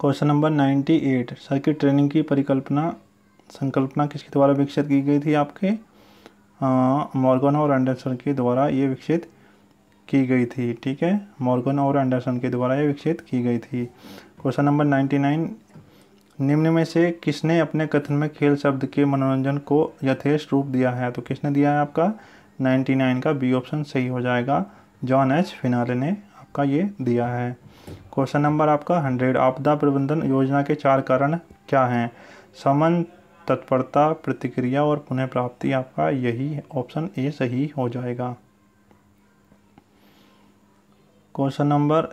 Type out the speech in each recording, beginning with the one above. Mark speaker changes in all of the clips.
Speaker 1: question number ninety eight circuit training की परिकल्पना संकल्पना किसके द्वारा विकसित की गई थी आपके मॉर्गन और एंडरसन के द्वारा ये विकसित की गई थी ठीक है मॉर्गन और एंडरसन के द्वारा ये विकसित की गई थी क्वेश्चन नंबर नाइन्टी नाइन निम्न में से किसने अपने कथन में खेल शब्द के मनोरंजन को यथेष्ट रूप दिया है तो किसने दिया है आपका नाइन्टी नाइन का बी ऑप्शन सही हो जाएगा जॉन एच फिनाले ने आपका ये दिया है क्वेश्चन नंबर आपका हंड्रेड आपदा प्रबंधन योजना के चार कारण क्या हैं समन तत्परता प्रतिक्रिया और पुनः प्राप्ति आपका यही ऑप्शन ए सही हो जाएगा क्वेश्चन नंबर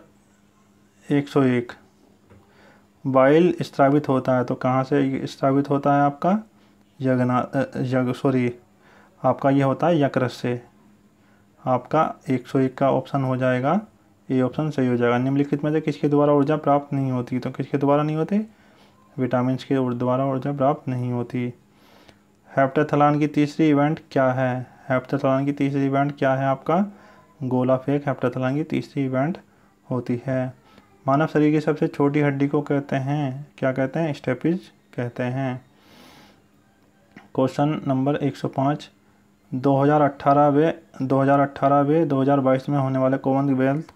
Speaker 1: 101 बाइल स्त्रावित होता है तो कहाँ से स्त्रावित होता है आपका यगना यग सॉरी आपका ये होता है यकृत से आपका 101 का ऑप्शन हो जाएगा ये ऑप्शन सही हो जाएगा निम्नलिखित में से किसके द्वारा ऊर्जा प्राप्त नहीं होती तो किसके द्वारा नहीं होती विटामिन के द्वारा ऊर्जा प्राप्त नहीं होती हेप्टाथलान की तीसरी इवेंट क्या है हेप्टाथलान की तीसरी इवेंट क्या है आपका गोला फेक हेप्टाथलान की तीसरी इवेंट होती है मानव शरीर की सबसे छोटी हड्डी को कहते हैं क्या कहते हैं स्टेपिज कहते हैं क्वेश्चन नंबर 105 2018 वे 2018 वे 2022 में होने वाले कॉमनवेल्थ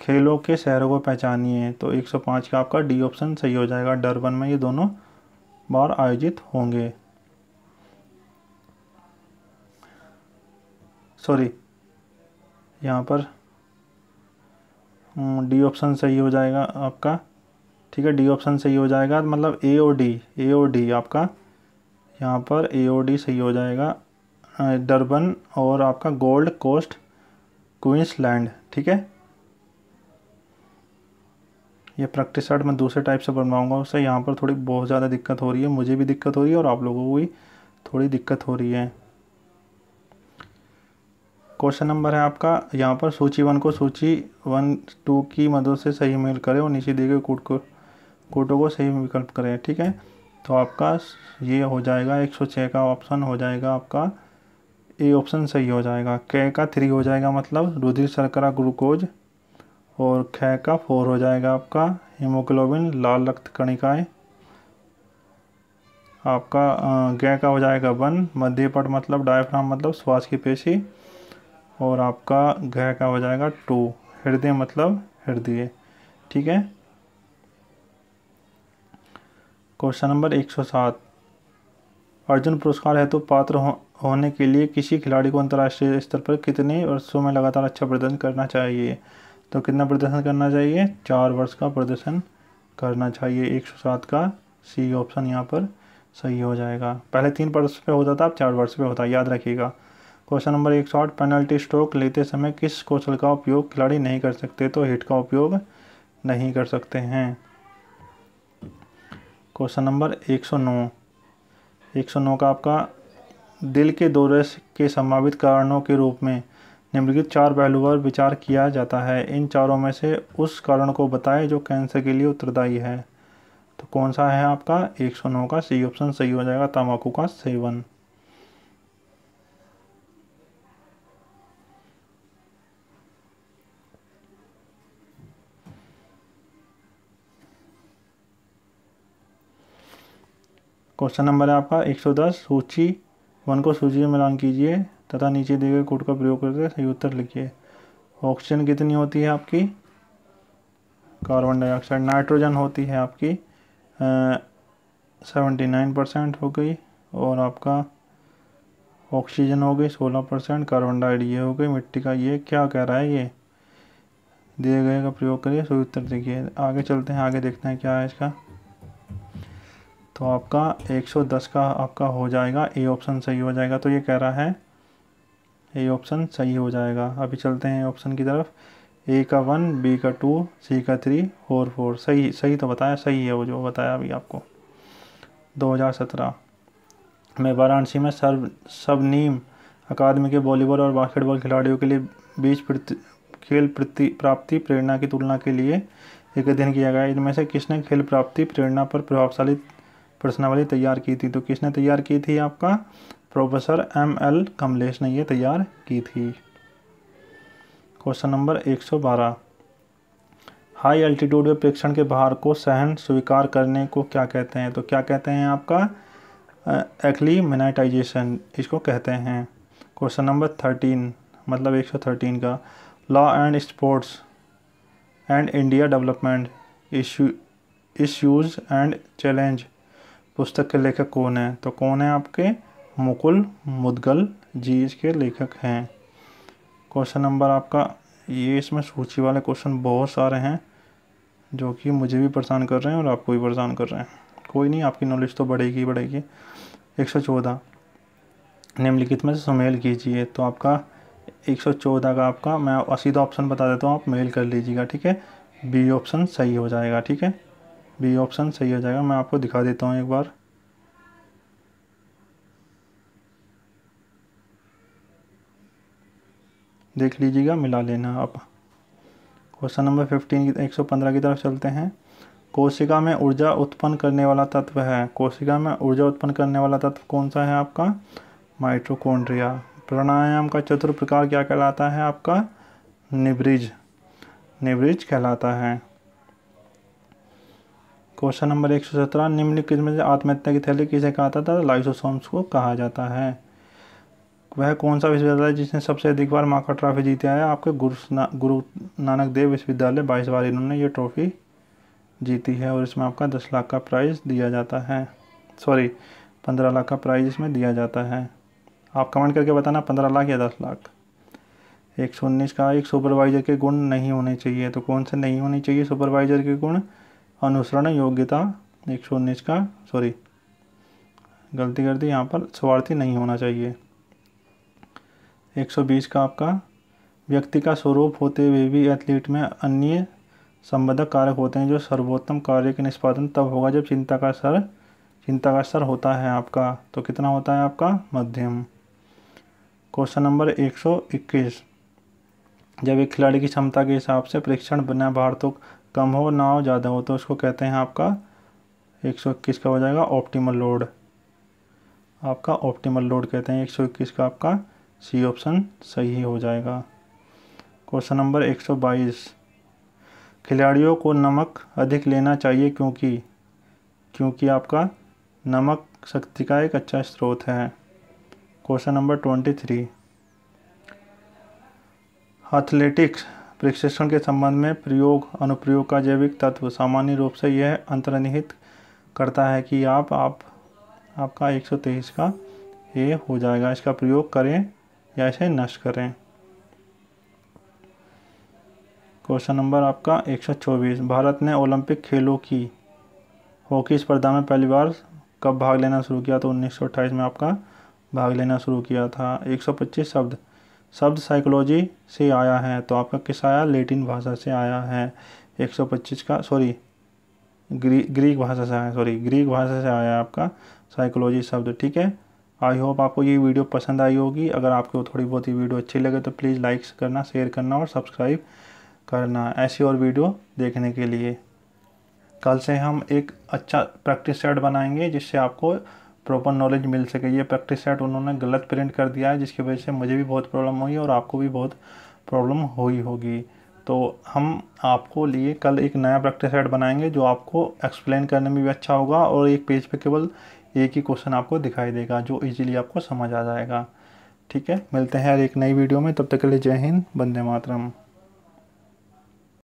Speaker 1: खेलों के शहरों को पहचानिए तो 105 का आपका डी ऑप्शन सही हो जाएगा डरबन में ये दोनों बार आयोजित होंगे सॉरी यहाँ पर डी हम्म, ऑप्शन सही हो जाएगा आपका ठीक है डी ऑप्शन सही हो जाएगा मतलब ए O D A O D आपका यहाँ पर ए ओ डी सही हो जाएगा डरबन और आपका गोल्ड कोस्ट क्वींसलैंड ठीक है ये प्रैक्टिस शर्ट मैं दूसरे टाइप से बनवाऊँगा उससे यहाँ पर थोड़ी बहुत ज़्यादा दिक्कत हो रही है मुझे भी दिक्कत हो रही है और आप लोगों को भी थोड़ी दिक्कत हो रही है क्वेश्चन नंबर है आपका यहाँ पर सूची वन को सूची वन टू की मदद से सही मेल करें और नीचे दिए गए कोट को कोटों को सही विकल्प करें ठीक है तो आपका ये हो जाएगा एक सौ छः का ऑप्शन हो जाएगा आपका ए ऑप्शन सही हो जाएगा के का थ्री हो जाएगा मतलब रुधिर शर्करा ग्लूकोज और ख का फोर हो जाएगा आपका हीमोग्लोबिन लाल रक्त कणिकाएँ आपका गै का हो जाएगा वन मध्य पट मतलब डायफ्राम मतलब श्वास की पेशी और आपका घ का हो जाएगा टू हृदय मतलब हृदय ठीक है क्वेश्चन नंबर एक सौ सात अर्जुन पुरस्कार हेतु तो पात्र हो, होने के लिए किसी खिलाड़ी को अंतर्राष्ट्रीय स्तर पर कितने वर्षों में लगातार अच्छा प्रदर्शन करना चाहिए तो कितना प्रदर्शन करना चाहिए चार वर्ष का प्रदर्शन करना चाहिए एक सौ सात का सी ऑप्शन यहाँ पर सही हो जाएगा पहले तीन वर्ष पे होता था अब चार वर्ष पे होता है याद रखिएगा क्वेश्चन नंबर एक सौ पेनल्टी स्ट्रोक लेते समय किस कौशल का उपयोग खिलाड़ी नहीं कर सकते तो हिट का उपयोग नहीं कर सकते हैं क्वेश्चन नंबर एक सौ नौ एक सौ नौ का आपका दिल के दौरे के संभावित कारणों के रूप में निम्नलिखित चार पहलुओं पर विचार किया जाता है इन चारों में से उस कारण को बताएं जो कैंसर के लिए उत्तरदायी है तो कौन सा है आपका एक सौ नौ का सी ऑप्शन सही हो जाएगा तंबाकू का सेवन क्वेश्चन नंबर है आपका 110 सूची वन को सूची में मिलान कीजिए तथा नीचे दिए गए कोड का प्रयोग करके सही उत्तर लिखिए ऑक्सीजन कितनी होती है आपकी कार्बन डाइऑक्साइड नाइट्रोजन होती है आपकी सेवेंटी नाइन परसेंट हो गई और आपका ऑक्सीजन हो गई सोलह परसेंट कार्बन डाइड ये हो गई मिट्टी का ये क्या कह रहा है ये दिए गए का प्रयोग करिए सही उत्तर देखिए आगे चलते हैं आगे देखते हैं क्या है इसका तो आपका 110 का आपका हो जाएगा ए ऑप्शन सही हो जाएगा तो ये कह रहा है ए ऑप्शन सही हो जाएगा अभी चलते हैं ऑप्शन की तरफ ए का वन बी का टू सी का थ्री फोर फोर सही सही तो बताया सही है वो जो बताया अभी आपको 2017 में वाराणसी में सर्व सब नीम अकादमी के वॉलीबॉल और बास्केटबॉल खिलाड़ियों के लिए बीच प्रति, खेल प्रति प्राप्ति प्रेरणा की तुलना के लिए एक अध्ययन किया गया इनमें से किसने खेल प्राप्ति प्रेरणा पर प्रभावशाली प्रश्नावली तैयार की थी तो किसने तैयार की थी आपका प्रोफेसर एम एल कमलेश ने ये तैयार की थी क्वेश्चन नंबर 112 हाई एल्टीट्यूड में प्रेक्षण के बाहर को सहन स्वीकार करने को क्या कहते हैं तो क्या कहते हैं आपका एक्लीमिनाइटाइजेशन इसको कहते हैं क्वेश्चन नंबर थर्टीन मतलब एक सौ थर्टीन का law and sports and India development issue issues and challenge पुस्तक के लेखक कौन है तो कौन है आपके मुकुल मुदगल जी इसके लेखक हैं क्वेश्चन नंबर आपका ये इसमें सूची वाले क्वेश्चन बहुत सारे हैं जो कि मुझे भी परेशान कर रहे हैं और आपको भी परेशान कर रहे हैं कोई नहीं आपकी नॉलेज तो बढ़ेगी ही बढ़ेगी एक सौ चौदह निम्नलिखित में से सुमेल कीजिए तो आपका एक सौ चौदह का आपका मैं असीधा ऑप्शन बता देता हूँ आप मेल कर लीजिएगा ठीक है बी ऑप्शन सही हो जाएगा ठीक है बी ऑप्शन सही हो जाएगा मैं आपको दिखा देता हूँ एक बार देख लीजिएगा मिला लेना आप क्वेश्चन नंबर फिफ्टीन की एक सौ पंद्रह की तरफ चलते हैं कोशिका में ऊर्जा उत्पन्न करने वाला तत्व है कोशिका में ऊर्जा उत्पन्न करने वाला तत्व कौन सा है आपका माइट्रोकोन्ड्रिया प्राणायाम का चतुर प्रकार क्या कहलाता है आपका निब्रिज निब्रिज कहलाता है क्वेश्चन नंबर एक सौ सत्रह निम्नलिखित में से आत्महत्या की थैली किसे कहा था लाइसोसोम्स को कहा जाता है वह कौन सा विश्वविद्यालय जिसने सबसे अधिक बार माखा ट्रॉफी जीती है आपके गुरु गुरु नानक देव विश्वविद्यालय बाईस बार इन्होंने ये ट्रॉफ़ी जीती है और इसमें आपका दस लाख का प्राइज़ दिया जाता है सॉरी पंद्रह लाख का प्राइज़ इसमें दिया जाता है आप कमेंट करके बताना पंद्रह लाख या दस लाख एक सौ उन्नीस का एक सुपरवाइज़र के गुण नहीं होने चाहिए तो कौन से नहीं होने चाहिए सुपरवाइज़र के गुण अनुसरण योग्यता एक सौ उन्नीस का सॉरी गलती कर दी यहाँ पर स्वार्थी नहीं होना चाहिए 120 का आपका व्यक्ति का स्वरूप होते हुए भी एथलीट में अन्य संबंधक कारक होते हैं जो सर्वोत्तम कार्य के निष्पादन तब होगा जब चिंता का स्तर चिंता का स्तर होता है आपका तो कितना होता है आपका मध्यम क्वेश्चन नंबर 121 जब एक खिलाड़ी की क्षमता के हिसाब से परीक्षण बिना भार तो कम हो ना हो ज़्यादा हो तो उसको कहते हैं आपका 121 का हो जाएगा ऑप्टिमल लोड आपका ऑप्टिमल लोड कहते हैं 121 का आपका सी ऑप्शन सही हो जाएगा क्वेश्चन नंबर 122 खिलाड़ियों को नमक अधिक लेना चाहिए क्योंकि क्योंकि आपका नमक शक्ति का एक अच्छा स्रोत है क्वेश्चन नंबर 23 एथलेटिक्स प्रशिक्षण के संबंध में प्रयोग अनुप्रयोग का जैविक तत्व सामान्य रूप से यह अंतर्निहित करता है कि आप आप आपका 123 का ये हो जाएगा इसका प्रयोग करें या इसे नष्ट करें क्वेश्चन नंबर आपका 124 भारत ने ओलंपिक खेलों की हॉकी स्पर्धा में पहली बार कब भाग लेना शुरू किया तो 1928 में आपका भाग लेना शुरू किया था 125 शब्द शब्द साइकोलॉजी से आया है तो आपका किस आया लेटिन भाषा से आया है 125 का सॉरी ग्री, ग्रीक भाषा से आया सॉरी ग्रीक भाषा से आया आपका साइकोलॉजी शब्द ठीक है आई होप आपको ये वीडियो पसंद आई होगी अगर आपको थोड़ी बहुत ये वीडियो अच्छी लगे तो प्लीज़ लाइक्स करना शेयर करना और सब्सक्राइब करना ऐसी और वीडियो देखने के लिए कल से हम एक अच्छा प्रैक्टिस सेट बनाएंगे जिससे आपको प्रॉपर नॉलेज मिल सके ये प्रैक्टिस सेट उन्होंने गलत प्रिंट कर दिया है जिसकी वजह से मुझे भी बहुत प्रॉब्लम हुई और आपको भी बहुत प्रॉब्लम हुई होगी तो हम आपको लिए कल एक नया प्रैक्टिस सेट बनाएंगे जो आपको एक्सप्लेन करने में भी अच्छा होगा और एक पेज पे केवल एक ही क्वेश्चन आपको दिखाई देगा जो इजीली आपको समझ आ जाएगा ठीक है मिलते हैं यार एक नई वीडियो में तब तक के लिए जय हिंद बंदे मातरम